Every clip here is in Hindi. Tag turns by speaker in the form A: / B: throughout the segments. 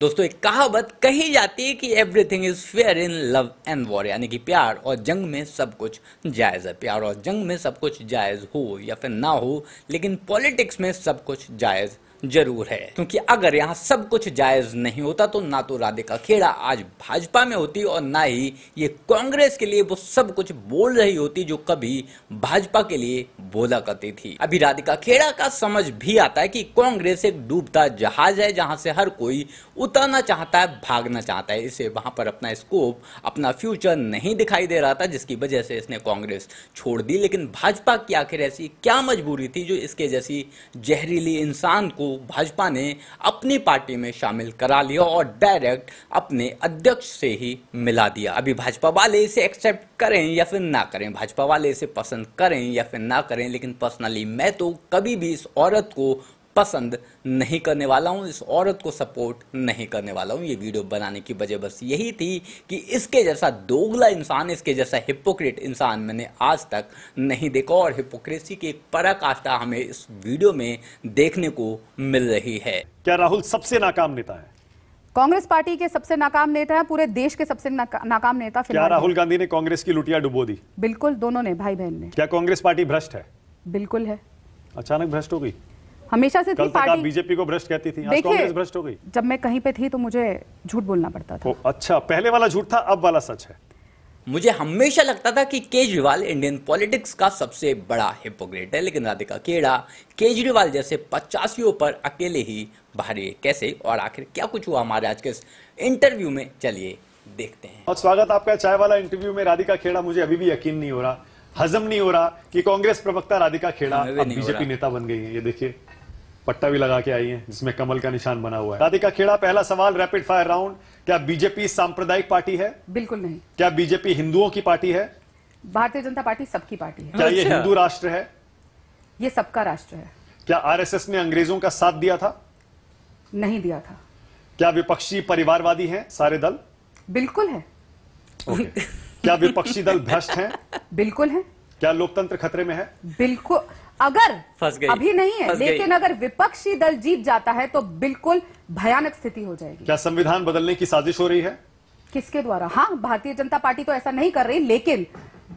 A: दोस्तों एक कहावत कही जाती है कि everything is fair in love and war यानी कि प्यार और जंग में सब कुछ जायज़ है प्यार और जंग में सब कुछ जायज़ हो या फिर ना हो लेकिन पॉलिटिक्स में सब कुछ जायज़ जरूर है क्योंकि अगर यहाँ सब कुछ जायज नहीं होता तो ना तो राधिका खेड़ा आज भाजपा में होती और ना ही ये कांग्रेस के लिए वो सब कुछ बोल रही होती जो कभी भाजपा के लिए बोला करती थी अभी राधिका खेड़ा का समझ भी आता है कि कांग्रेस एक डूबता जहाज है जहां से हर कोई उतरना चाहता है भागना चाहता है इसे वहां पर अपना स्कोप अपना फ्यूचर नहीं दिखाई दे रहा था जिसकी वजह से इसने कांग्रेस छोड़ दी लेकिन भाजपा की आखिर ऐसी क्या मजबूरी थी जो इसके जैसी जहरीली इंसान को भाजपा ने अपनी पार्टी में शामिल करा लिया और डायरेक्ट अपने अध्यक्ष से ही मिला दिया अभी भाजपा वाले इसे एक्सेप्ट करें या फिर ना करें भाजपा वाले इसे पसंद करें या फिर ना करें लेकिन पर्सनली मैं तो कभी भी इस औरत को पसंद नहीं करने वाला हूँ इस औरत को सपोर्ट नहीं करने वाला हूँ ये वीडियो बनाने की वजह बस यही थी कि इसके जैसा दोगला इंसान इसके जैसा हिपोक्रेट इंसान मैंने आज तक नहीं देखा और हिपोक्रेसी की एक पराकाष्ठा हमें इस वीडियो में देखने को मिल रही है क्या राहुल सबसे नाकाम नेता है
B: कांग्रेस पार्टी के सबसे नाकाम नेता है पूरे देश के सबसे नाका, नाकाम नेता क्या राहुल
C: गांधी ने कांग्रेस की लुटिया डुबो दी
B: बिल्कुल दोनों ने भाई बहन ने
C: क्या कांग्रेस पार्टी भ्रष्ट है बिल्कुल है अचानक भ्रष्ट हो गई
B: हमेशा से थी पार्टी
C: बीजेपी को भ्रष्ट कहती थी कांग्रेस भ्रष्ट हो गई
B: जब मैं कहीं पे थी तो
A: मुझे झूठ बोलना पड़ता था अच्छा पहले वाला झूठ था अब वाला सच है मुझे हमेशा लगता था कि केजरीवाल इंडियन पॉलिटिक्स का सबसे बड़ा हिपोक्रेट है लेकिन राधिका केड़ा केजरीवाल जैसे पचासियों पर अकेले ही भारी कैसे और आखिर क्या कुछ हुआ हमारे आज के इस इंटरव्यू में चलिए देखते
C: हैं और स्वागत आपका चाय वाला इंटरव्यू में राधिका खेड़ा मुझे अभी भी यकीन नहीं हो रहा हजम नहीं हो रहा कि कांग्रेस प्रवक्ता राधिका खेड़ा बीजेपी नेता बन गई है ये देखिए पट्टा भी लगा के आई है जिसमें कमल का निशान बना हुआ है राधिका खेड़ा पहला सवाल रैपिड फायर राउंड क्या बीजेपी सांप्रदायिक पार्टी है बिल्कुल नहीं क्या बीजेपी हिंदुओं की पार्टी
B: है भारतीय जनता पार्टी सबकी पार्टी है क्या ये अच्छा। हिंदू राष्ट्र है ये सबका राष्ट्र है
C: क्या आरएसएस ने अंग्रेजों का साथ दिया था नहीं दिया था क्या विपक्षी परिवारवादी हैं सारे दल बिल्कुल है okay. क्या विपक्षी दल भ्रष्ट हैं बिल्कुल है क्या लोकतंत्र खतरे में है बिल्कुल अगर अभी नहीं है लेकिन अगर
B: विपक्षी दल जीत जाता है तो बिल्कुल भयानक स्थिति हो जाएगी
C: क्या संविधान बदलने की साजिश हो रही है
B: किसके द्वारा हाँ भारतीय जनता पार्टी तो ऐसा नहीं कर रही लेकिन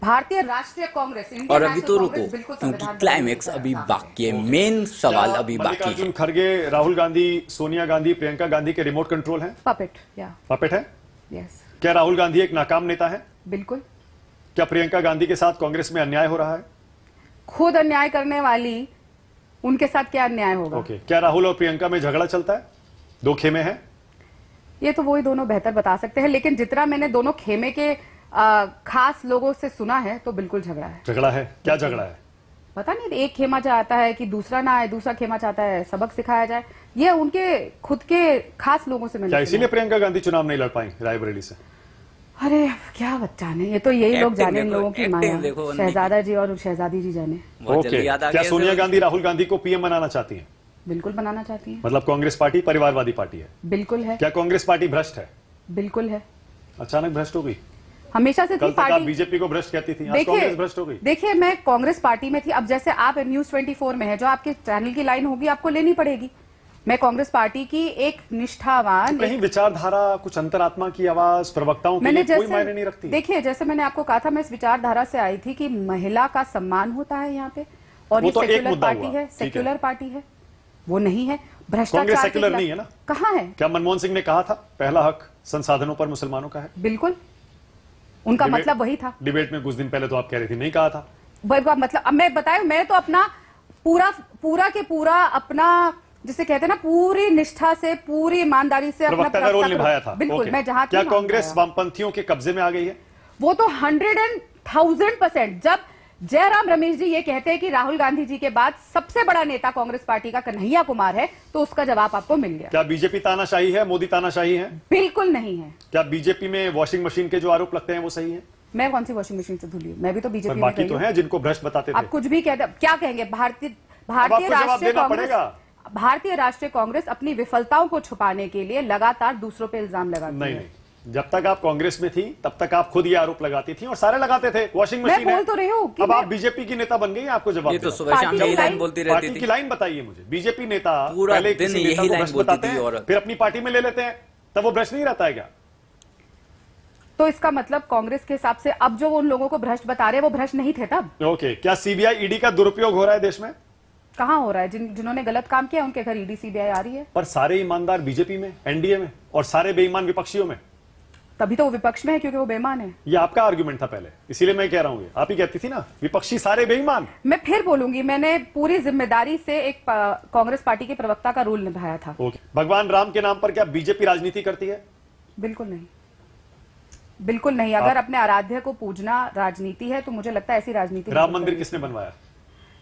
B: भारतीय राष्ट्रीय कांग्रेस और अभी तो रुको क्योंकि क्लाइमेक्स अभी
C: बाकी है मेन सवाल अभी बाकी है खड़गे राहुल गांधी सोनिया गांधी प्रियंका गांधी के रिमोट कंट्रोल
B: है पपेट या
C: पपेट है यस क्या राहुल गांधी एक नाकाम नेता है बिल्कुल क्या प्रियंका गांधी के साथ कांग्रेस में अन्याय हो रहा है
B: खुद अन्याय करने वाली उनके साथ क्या अन्याय होगा ओके
C: okay. क्या राहुल और प्रियंका में झगड़ा चलता है दो खेमे हैं
B: ये तो वही दोनों बेहतर बता सकते हैं लेकिन जितना मैंने दोनों खेमे के आ, खास लोगों से सुना है तो बिल्कुल झगड़ा है
C: झगड़ा है क्या झगड़ा है
B: पता नहीं एक खेमा चाहता है कि दूसरा ना आए दूसरा खेमा चाहता है सबक सिखाया जाए ये उनके खुद के खास लोगों से मिलता इसीलिए
C: प्रियंका गांधी चुनाव नहीं लड़ पाई रायबरेली से
B: अरे क्या ने ये तो यही लोग जाने इन लोगों की माया शहजादा जी और शहजादी जी जाने ओके क्या सोनिया गांधी
C: राहुल गांधी को पीएम बनाना चाहती हैं
B: बिल्कुल बनाना चाहती हैं
C: मतलब कांग्रेस पार्टी परिवारवादी पार्टी है बिल्कुल है क्या कांग्रेस पार्टी भ्रष्ट है बिल्कुल है अचानक भ्रष्ट हो गई
B: हमेशा से थी पार्टी
C: बीजेपी को भ्रष्ट कहती थी देखिए भ्रष्ट हो गई
B: देखिए मैं कांग्रेस पार्टी में थी अब जैसे आप न्यूज 24 में है जो आपके चैनल की लाइन होगी आपको लेनी पड़ेगी मैं कांग्रेस पार्टी की एक निष्ठावान कहीं
C: विचारधारा कुछ अंतरात्मा की आवाज प्रवक्ताओं के लिए कोई मायने नहीं रखती देखिए
B: जैसे मैंने आपको कहा था मैं इस विचारधारा से आई थी कि महिला का सम्मान होता है यहाँ पे
C: और ये तो सेक्युलर पार्टी है सेक्युलर पार्टी है वो नहीं है भ्रष्टाचार सेक्युलर नहीं है ना कहा है क्या मनमोहन सिंह ने कहा था पहला हक संसाधनों पर मुसलमानों का है
B: बिल्कुल उनका मतलब वही था
C: डिबेट में कुछ दिन पहले तो आप कह रहे थे नहीं कहा था
B: मतलब अब मैं बताया मैं तो अपना पूरा पूरा के पूरा अपना जिसे कहते हैं ना पूरी निष्ठा से पूरी ईमानदारी से प्रवक्ता का रोल निभाया था बिल्कुल मैं जहाँ क्या कांग्रेस
C: वामपंथियों के कब्जे में आ गई है
B: वो तो हंड्रेड एंड थाउजेंड परसेंट जब जयराम रमेश जी ये कहते हैं कि राहुल गांधी जी के बाद सबसे बड़ा नेता कांग्रेस पार्टी का कन्हैया कुमार है तो उसका जवाब आपको मिल गया
C: क्या बीजेपी तानाशाही है मोदी तानाशाही है
B: बिल्कुल नहीं है
C: क्या बीजेपी में वॉशिंग मशीन के जो आरोप लगते हैं वो सही है
B: मैं कौन सी वॉशिंग मशीन से धुली मैं भी तो बीजेपी बाकी तो
C: है जिनको भ्रष्ट बताते आप
B: कुछ भी कहते क्या कहेंगे भारतीय भारतीय राष्ट्रीय कांग्रेस भारतीय राष्ट्रीय कांग्रेस अपनी विफलताओं को छुपाने के लिए लगातार दूसरों पे इल्जाम लगाती नहीं, है
C: नहीं जब तक आप कांग्रेस में थी तब तक आप खुद ये आरोप लगाती थी और सारे लगाते थे वॉशिंग मशीन बोल तो रही हूँ अब आप बीजेपी की नेता बन गई आपको जवाब तो सुबह शाम यही लाइन बोलती रहती थी की लाइन बताइए मुझे बीजेपी नेता पहले बताते हैं फिर अपनी पार्टी में ले लेते हैं तब वो भ्रष्ट नहीं रहता है क्या
B: तो इसका मतलब कांग्रेस के हिसाब से अब जो उन लोगों को भ्रष्ट बता रहे हैं वो भ्रष्ट नहीं थे तब
C: ओके क्या सीबीआई ईडी e का दुरुपयोग हो रहा है देश में
B: कहाँ हो रहा है जिन जिन्होंने गलत काम किया उनके घर ईडी e सीबीआई आ रही है
C: पर सारे ईमानदार बीजेपी में एनडीए में और सारे बेईमान विपक्षियों में
B: तभी तो वो विपक्ष में है क्योंकि वो बेईमान है
C: ये आपका आर्ग्यूमेंट था पहले इसीलिए मैं कह रहा हूँ आप ही कहती थी ना विपक्षी सारे बेईमान
B: मैं फिर बोलूंगी मैंने पूरी जिम्मेदारी से एक कांग्रेस पार्टी के प्रवक्ता का रोल निभाया था
C: ओके भगवान राम के नाम पर क्या बीजेपी राजनीति करती है
B: बिल्कुल नहीं बिल्कुल नहीं अगर अपने आराध्य को पूजना राजनीति है तो मुझे लगता है ऐसी राजनीति राम मंदिर किसने बनवाया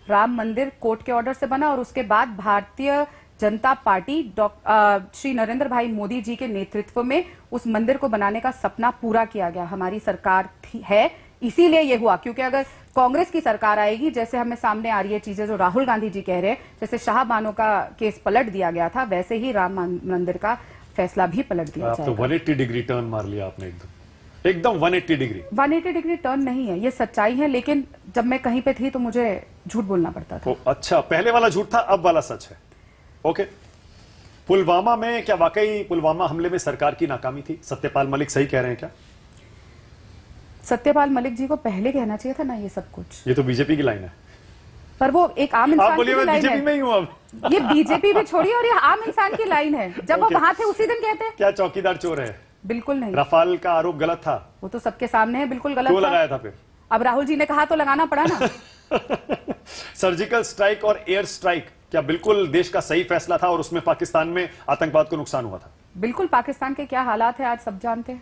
B: राम मंदिर कोर्ट के ऑर्डर से बना और उसके बाद भारतीय जनता पार्टी श्री नरेंद्र भाई मोदी जी के नेतृत्व में उस मंदिर को बनाने का सपना पूरा किया गया हमारी सरकार थी है इसीलिए यह हुआ क्योंकि अगर कांग्रेस की सरकार आएगी जैसे हमें सामने आ रही है चीजें जो राहुल गांधी जी कह रहे हैं जैसे शाहबानों का केस पलट दिया गया था वैसे ही राम मंदिर का फैसला भी पलट दिया तो वन
C: एट्टी डिग्री टर्न मार लिया आपने एकदम एकदम 180 डिग्री
B: 180 डिग्री टर्न नहीं है ये तो सच्चाई है लेकिन जब मैं कहीं पे थी तो मुझे झूठ बोलना पड़ता
C: था ओ, अच्छा पहले वाला झूठ था अब वाला सच है ओके पुलवामा में क्या वाकई पुलवामा हमले में सरकार की नाकामी थी सत्यपाल मलिक सही कह रहे हैं क्या
B: सत्यपाल मलिक जी को पहले कहना चाहिए था ना ये सब कुछ
C: ये तो बीजेपी की लाइन है
B: पर वो एक आम इंसान की लाइन है बीजेपी में
C: ही हूँ अब ये बीजेपी भी छोड़ी और ये
B: आम इंसान की लाइन है जब वो वहां थे उसी दिन कहते हैं
C: क्या चौकीदार चोर है बिल्कुल नहीं रफाल का आरोप गलत था
B: वो तो सबके सामने है बिल्कुल गलत लगाया था फिर अब राहुल जी ने कहा तो लगाना पड़ा ना
C: सर्जिकल स्ट्राइक और एयर स्ट्राइक क्या बिल्कुल देश का सही फैसला था और उसमें पाकिस्तान में आतंकवाद को नुकसान हुआ था
B: बिल्कुल पाकिस्तान के क्या हालात है आज सब जानते हैं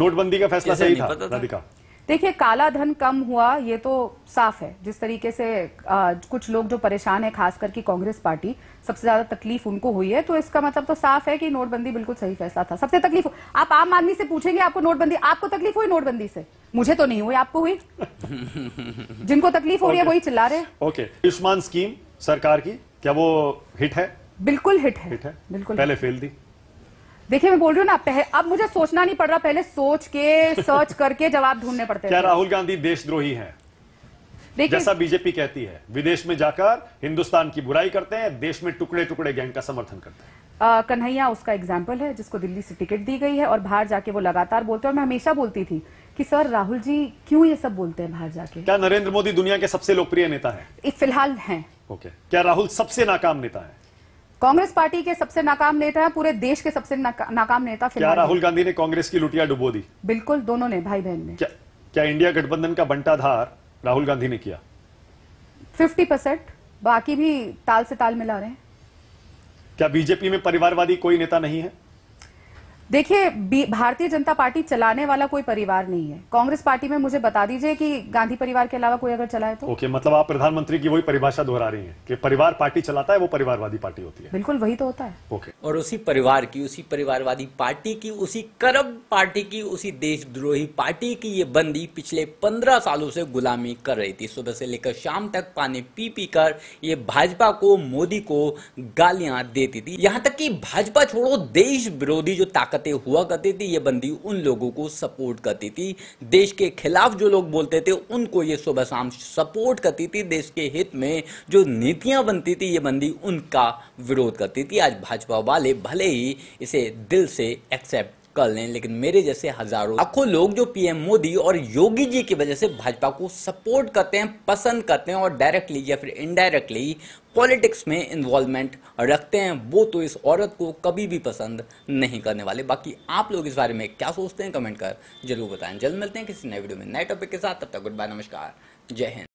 C: नोटबंदी का फैसला सही था, था? राधिका
B: देखिए काला धन कम हुआ ये तो साफ है जिस तरीके से आ, कुछ लोग जो परेशान है खास करके कांग्रेस पार्टी सबसे ज्यादा तकलीफ उनको हुई है तो इसका मतलब तो साफ है कि नोटबंदी बिल्कुल सही फैसला था सबसे तकलीफ आप आम आदमी से पूछेंगे आपको नोटबंदी आपको तकलीफ हुई नोटबंदी से मुझे तो नहीं हुई आपको हुई
C: जिनको तकलीफ हो रही है वही चिल्ला रहे ओके आयुष्मान स्कीम सरकार की क्या वो हिट है बिल्कुल हिट है बिल्कुल पहले फेल दी
B: देखिए मैं बोल रही हूँ ना पहले अब मुझे सोचना नहीं पड़ रहा पहले सोच के सर्च करके जवाब ढूंढने पड़ते हैं क्या राहुल
C: गांधी देशद्रोही है जैसा बीजेपी कहती है विदेश में जाकर हिंदुस्तान की बुराई करते हैं देश में टुकड़े टुकड़े गैंग का समर्थन करते
B: हैं कन्हैया उसका एग्जाम्पल है जिसको दिल्ली से टिकट दी गई है और बाहर जाके वो लगातार बोलते हैं और मैं हमेशा बोलती थी कि सर राहुल जी क्यों ये सब बोलते हैं बाहर जाके क्या
C: नरेंद्र मोदी दुनिया के सबसे लोकप्रिय नेता है
B: फिलहाल है
C: ओके क्या राहुल सबसे नाकाम नेता है
B: कांग्रेस पार्टी के सबसे नाकाम नेता है पूरे देश के सबसे नाका, नाकाम नेता क्या राहुल गांधी
C: ने कांग्रेस की लुटिया डुबो दी
B: बिल्कुल दोनों ने भाई बहन ने
C: क्या, क्या इंडिया गठबंधन का बंटाधार राहुल गांधी ने किया
B: फिफ्टी परसेंट बाकी भी ताल से ताल मिला रहे हैं
C: क्या बीजेपी में परिवारवादी कोई नेता नहीं है
B: देखिए भारतीय जनता पार्टी चलाने वाला कोई परिवार नहीं है कांग्रेस पार्टी में मुझे बता दीजिए कि गांधी परिवार के अलावा कोई अगर चलाए तो
C: ओके मतलब आप प्रधानमंत्री की वही परिभाषा दोहरा रही हैं कि परिवार पार्टी चलाता है वो परिवारवादी पार्टी होती है
B: बिल्कुल वही तो होता है
C: ओके
A: और उसी परिवार की उसी परिवारवादी पार्टी की उसी करब पार्टी की उसी देशद्रोही पार्टी की ये बंदी पिछले पंद्रह सालों से गुलामी कर रही थी सुबह से लेकर शाम तक पानी पी पी कर ये भाजपा को मोदी को गालियां देती थी यहाँ तक की भाजपा छोड़ो देश विरोधी जो ताकत हरकतें हुआ करती थी ये बंदी उन लोगों को सपोर्ट करती थी देश के खिलाफ जो लोग बोलते थे उनको ये सुबह शाम सपोर्ट करती थी देश के हित में जो नीतियां बनती थी ये बंदी उनका विरोध करती थी आज भाजपा वाले भले ही इसे दिल से एक्सेप्ट कर लें लेकिन मेरे जैसे हजारों लाखों लोग जो पीएम मोदी और योगी जी की वजह से भाजपा को सपोर्ट करते हैं पसंद करते हैं और डायरेक्टली या फिर इनडायरेक्टली पॉलिटिक्स में इन्वॉल्वमेंट रखते हैं वो तो इस औरत को कभी भी पसंद नहीं करने वाले बाकी आप लोग इस बारे में क्या सोचते हैं कमेंट कर जरूर बताएं जल्द मिलते हैं किसी नए वीडियो में नए टॉपिक के साथ तब तक गुड बाय नमस्कार जय हिंद